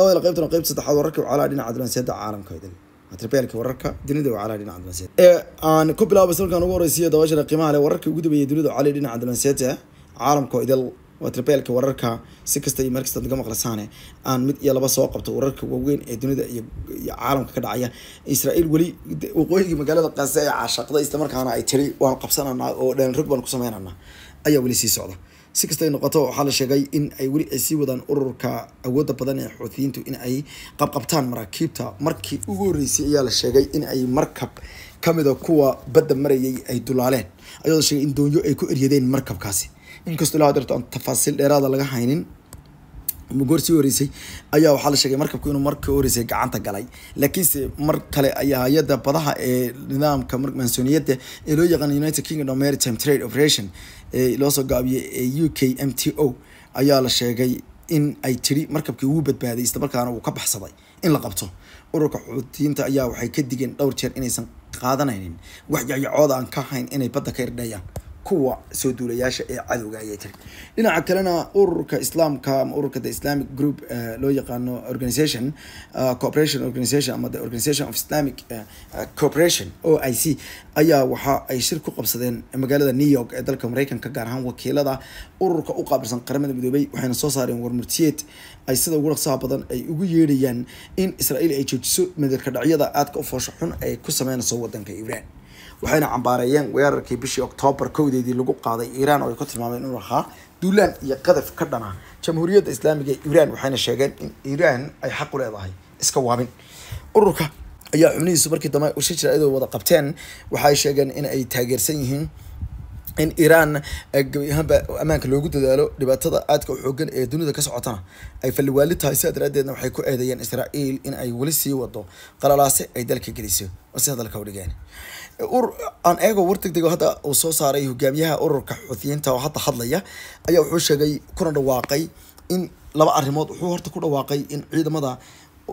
dabayl qaybtana qaybta saddexaad wararka calaa dhinaca dunansiyada caalamka idin atribeelka wararka dunida calaa dhinaca dunansiyada ee aan ku bilaabay salkan ugu horreysiyo dabaashada qiimaha leh wararka ugu dambeeyay dunida calaa dhinaca dunansiyada caalamka idil watribeelka wararka si kasta iyo markasta naga maqlasaane aan mid iyo laba soo qabto wararka waaweyn ee dunida iyo caalamka ka dhacaya israael weli waqooyiga magaalada qase ee cashaqda islamarkaana ay tiri waan qabsananaa oo dheelrog baan ku sameynanaa ayaa weli sii socda si kastay noqoto waxaa la sheegay in ay weli ay sii wadaan ururka awoodda badan ee xuutiyiintu in ay qabqabtaan maraakiibta markii ugu horreysay ayaa la sheegay in ay markab ka mida ah kuwa badda marayay ay dulaaleen ayaa la sheegay in doonyo ay ku eryadeen markabkaasi inkastoo ilaa hadeerto aan tafaasiil dheeraada ah laga haynin sii horeysay ayaa waxaa la sheegay markabku inuu marka horeysay gacanta galay laakiinse mar kale ayaa hay-adda badaha ee nidaamka mansooniyadda ee loo yaqaan united kingdom maritime trade operation ee loosoo soo gaabiyay ee u k m t o ayaa la sheegay in ay tiri markabkii wuu badbaaday islamarkaana uu ka baxsaday in la qabto ururka xuutiyiinta ayaa waxay ka digeen dhowr jeer inaysan qaadanaynin wax yacyacood aan ka hayn inay badda ka irdheeyaan kuwa soo duulayaasha ee cadowga ayaa jira dhinaca kalena ururka islaamka ama ururka the islamic group eh, loo yaqaano organization eh, cooperation organization ama the organization of islamic eh, cooperation o i c ayaa waxa ay shir ku qabsadeen magaalada new york ee dalka mareykanka gaar ahaan wakiilada ururka u qaabilsan qaramada midoobay waxayna soo saareen warmurtiyeed ay sida ugu dhaqsaha badan ay ugu yeedhayaan in israel ay joojiso madarka dhacyada aadka u foosho xun ay ku sameynayso wadanka ibraan waxayna cambaareeyeen weerarkii bishii oktoobar kowdeedii lagu qaaday iiraan oo ay ku tilmaameen inuu ahaa duulaan iyo qadaf ka dhana jamhuuriyadda islaamiga ee iiraan waxayna sheegeen in iiraan ay xaq leedahay iska waabin ururka ayaa xubnihiisu markii dambe usha jira iyadoo wada qabteen waxaay sheegeen in ay taageersan yihiin in iiraan eh, gabi ahaanba ammaanka loogu dadaalo dhibaatada aadka u xoogan ee dunida ka socotana ay falliwaali tahay sida daraaddeedna waxay ku eedeeyeen israa'iil in ay weli sii wado qalalaase ay dalka geliso oo si dalka u dhigeen ur aan eego war degdego hadda uu soo saaray hogaamiyaha ururka xuuthiyiinta oo hadda hadlaya ayaa wuxuu sheegay kuna dhawaaqay in laba arrimood wuxuu horta ku dhawaaqay in ciidamada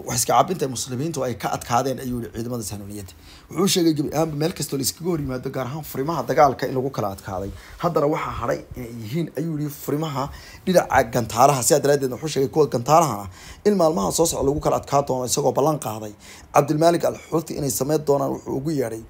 waxiscab muslimiintu ay ka adkaadeen ayuu yihi ciidamada sanuuniyadda wuxuu sheegay gebi meel kastoo layskaga hor yimaado gaar ahaan furimaha dagaalka in lagu kala adkaaday haddana waxaa hadhay inay yihiin ayuu yihi furimaha dhinaca gantaaraha sidaa daraadeed wuxuu sheegay kuwa gantaarahan ah in maalmaha soo socda lagu kala adkaa doono isagoo ballan qaaday cabdilmaalik alxuuti inay sameyn doonaan wuxuu ugu yeedhay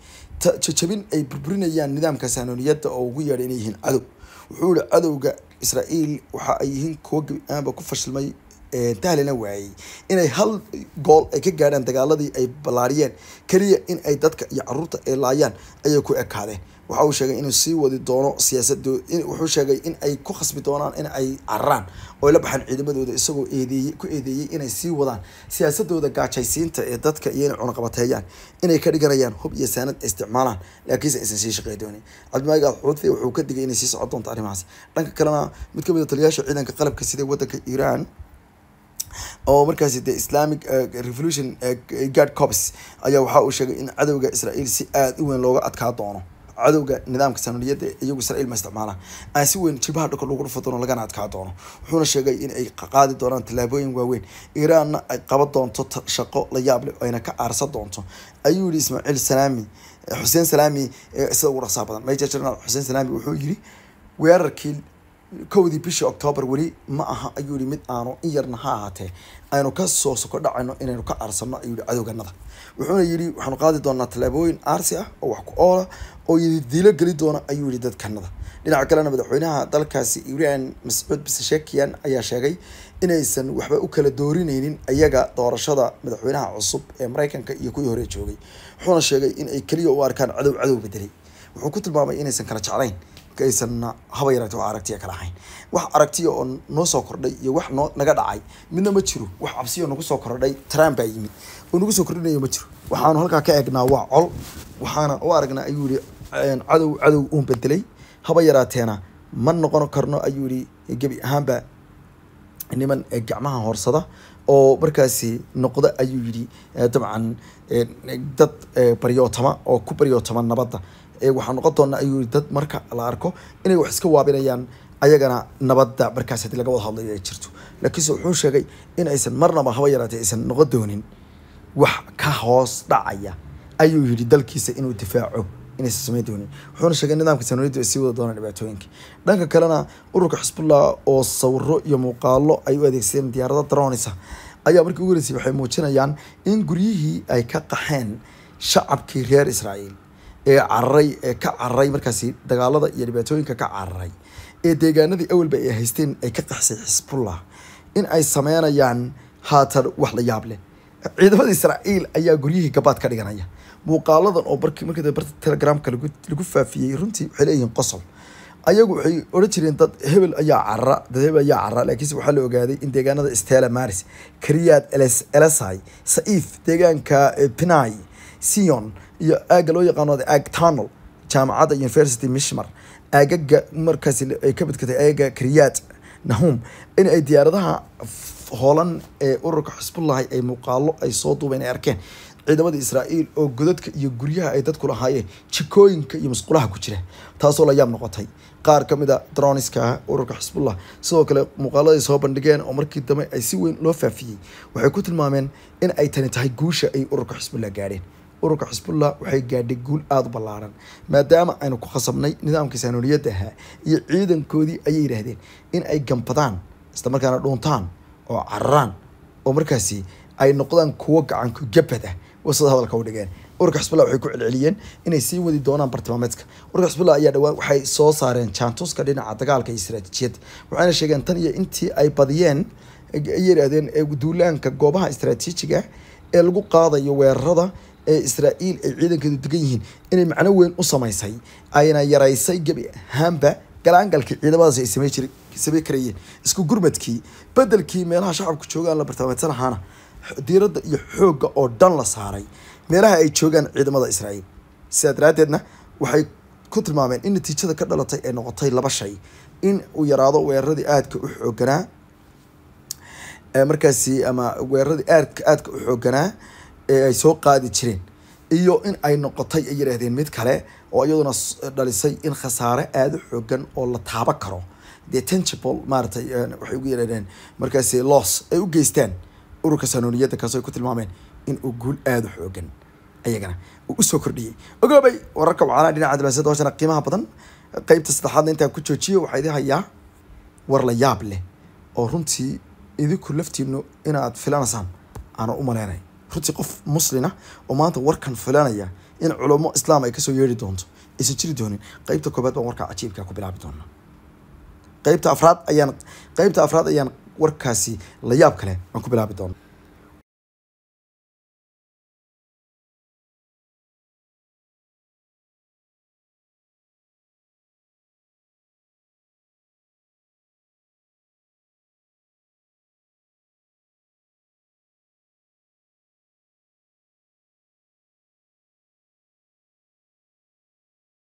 jajabin ay burburinayaan nidaamka sanuuniyadda oo ugu yeedhay inay yihiin cadow wuxuu yihi cadowga israa'iil waxa ay yihiin kuwa gebi ahaanba ku fashilmay dahlina waayey inay hal gool ay ka gaadhaan dagaaladii ay ballaariyeen keliya in ay dadka iyo caruurta ay laayaan ayay ku ekaadeen waxa uu sheegay inuu sii wadi doono siyaasad wuxuu sheegay in ay ku khasbi doonaan in ay cararaan oo ay la baxaan ciidamadooda isagoo eedeeye ku eedeeyey inay sii wadaan siyaasadooda gaajaysiinta ee dadka iyo inay cunaqabateeyaan inay ka dhiganayaan hub iyo saanad ay isticmaalaan laakiinse aysan sii shaqey doonin cabdimaalik xuudfi wuxuu ka digay inay sii socon doonto arrimahaas dhanka kalena mid ka mid a ah taliyaasha ciidanka qalabka sida waddanka iiraan oo markaas de islamic eh, revolution eh, gard cops ayaa waxa uu sheegay in cadowga israaiil si aada u weyn looga adkaa doono cadowga nidaamka samaliyadda iyagu israail ma isticmaala aan si weyn jibaha dhulka lagu dhufo lagana adkaa doono wuxuuna sheegay in ay qaadi doonaan tallaabooyin waaweyn iraanna ay qaban doonto shaqo la yaab leh ayna ka aarsa doonto ayuu yihi ismaaciil salaami eh, xuseen salaami sida ugu dhaqsaha badan major general xuseen salaami wuxuu yiri weerarkii kowdii bishii octoobar weli ma aha ayuu yihi mid aanu in yarna ha ahaatee aynu ka soo soko dhacayno inaynu ka aarsano ayuu yihi cadowganada wuxuuna yidhi waxaanu qaadi doonaa tallaabooyin aarsi ah oo wax ku oola oo yadidiilo geli doona ayuu yihi dadkanada dhinaca kalena madaxweynaha dalkaasi ibrahim mascuud bisashekian ayaa sheegay inaysan waxba u kala doorinaynin ayaga doorashada madaxweynaha cusub ee maraykanka iyo kuwii hore joogay wuxuuna sheegay inay keliya u arkaan cadow cadow bedelay wuxuu ku tilmaamay inaysan kala jeclayn kaaysan haba yaragta wax aragtiya kala ahayn wax aragtiya oo noo soo kordhay iyo wax noo naga dhacay midna ma jiro wax cabsiyo nagu soo kordhay trump baa yimid oo nagu soo kordhinayo ma jiro waxaanu halkaa ka eegnaa waa col waxaana u aragnaa ayuu yihi cadow cadow uun bedelay haba yaraateena ma noqon karno ayuu yihi gebi ahaanba niman gacmaha horsada oo markaasi noqda ayuu yidhi dabcan dad baryootama oo ku baryootama nabadda waxaa noqon doona ayuu dad marka la arko inay wax iska waabinayaan ayagana nabadda markaas hadii laga wada hadlayo ay jirto laakiinse wuxuu sheegay in marnaba haba yaraatee aysan noqon doonin wax ka hoos dhacaya ayuu yidhi dalkiisa inuu difaaco inaysan samayn doonin wuxuuna sheegay nidaamka sanolidu ay sii wada doonaan dhibaatooyinka dhanka kalena ururka xisbullah oo sawiro iyo muuqaalo ay u adeegsadeen diyaarada daroonisa ayaa markii ugu horeysay waxay muujinayaan in guryihii ay ka qaxeen shacabkii reer israa'iil ee cararay ee ka cararay markaasi dagaalada iyo dhibaatooyinka ka cararay ee deegaanadii awalba ay haysteen ay ka qaxsay xisbullah in ay sameynayaan haatan wax la yaab leh ciidamada israaiil ayaa guryihii gabaad ka dhiganaya muuqaaladan oo markii telegramka lagu faafiyey runtii waxay leeyihiin qosol ayagu waxay odhan jireen dad hebel ayaa carra dad hebel ayaa cara laakiinse waxaa la ogaaday in deegaanada stella maris kariyaad elesai saif deegaanka pinai sion iyo aaga loo yaqaano aag tunnel jaamacadda university mishmar aagaga markaas ay ka mid katay aagaga kriyaad nahum in ay diyaaradaha hoolan ee ururka xisbullahi ay muuqaalo ay soo duubeen ay arkeen ciidamada israa'iil oo godadka iyo guryaha ay dadku lahaayeen jikooyinka iyo musqulaha ku jira taasoo layaab noqotay qaar ka mid a droniska ururka xisbullah sidoo kale muuqaaladay soo bandhigeen oo markii dambe ay si weyn loo faafiyey waxay ku tilmaameen in ay tani tahay guusha ay ururka xisbullah gaadheen ururka xisbullah waxay gaadhay guul aada u ballaaran maadaama aynu ku khasabnay nidaamkii saanoliyadda ahaa iyo ciidankoodii ayay yidhaahdeen in ay gambadaan isla markaana dhuuntaan oo cararaan oo markaasi ay noqdaan kuwo gacanku gabad ah wasada hadalka u dhigeen ururka xisbullah waxay ku celceliyeen inay sii wadi doonaan bartilmaameedka ururka xisbullah ayaa dhawaan waxay soo saareen jaantuska dhinaca dagaalka iyo istaraatiijiyadda waxayna sheegeen tan iyo intii ay badiyeen ay yidhaahdeen duulaanka goobaha istraatiijiga ee lagu qaadayo weerarada ee israa'iil ay ciidankeedu degan yihiin inay macno weyn u samaysay ayna yaraysay gebi ahaanba galaangalkii ciidamadaas ay samey karayeen isku gurmadkii bedelkii meelaha shacabku joogaan la bartaameedsan ahaana diiradda iyo xoogga oo dhan la saaray meelaha ay joogaan ciidamada israa'iil sidaa daraaddeedna waxay ku tilmaameen in natiijada ka dhalatay ay noqotay laba shay in uu yaraado weeraradii aadka u xooganaa markaasi ama weeraradii aadka aadka u xooganaa ee ay soo qaadi jireen iyo in ay noqotay ay yidhaahdeen mid kale oo iyaduna dhalisay in khasaare aada u xoogan oo la taaba karo dee tangible maaratay waxay ugu yidhahdeen markaasi loss ay u geystaan ururka sanooniyadda kaasoo ay ku tilmaameen in uu guul aada u xoogan ayagana uu usoo kordhiyey ogoobay wararka wacaalaa dhinaca dabaasadda hoshana qiimaha badan qeybta saddexaadna intaan ku joojiyo waxaa idin hayaa war la yaab leh oo runtii idinku laftiinu inaad filanaysaan aana u maleynay runtii qof muslina oo maanta warkan filanaya in culamo islaam ay kasoo yeeri doonto aysan jiri doonin qeybta koobaad baan warkaa cajiibkaa ku bilaabi doonaa qeybta afraad ayaan qeybta afraad ayaan warkaasi la yaab kale aan ku bilaabi doona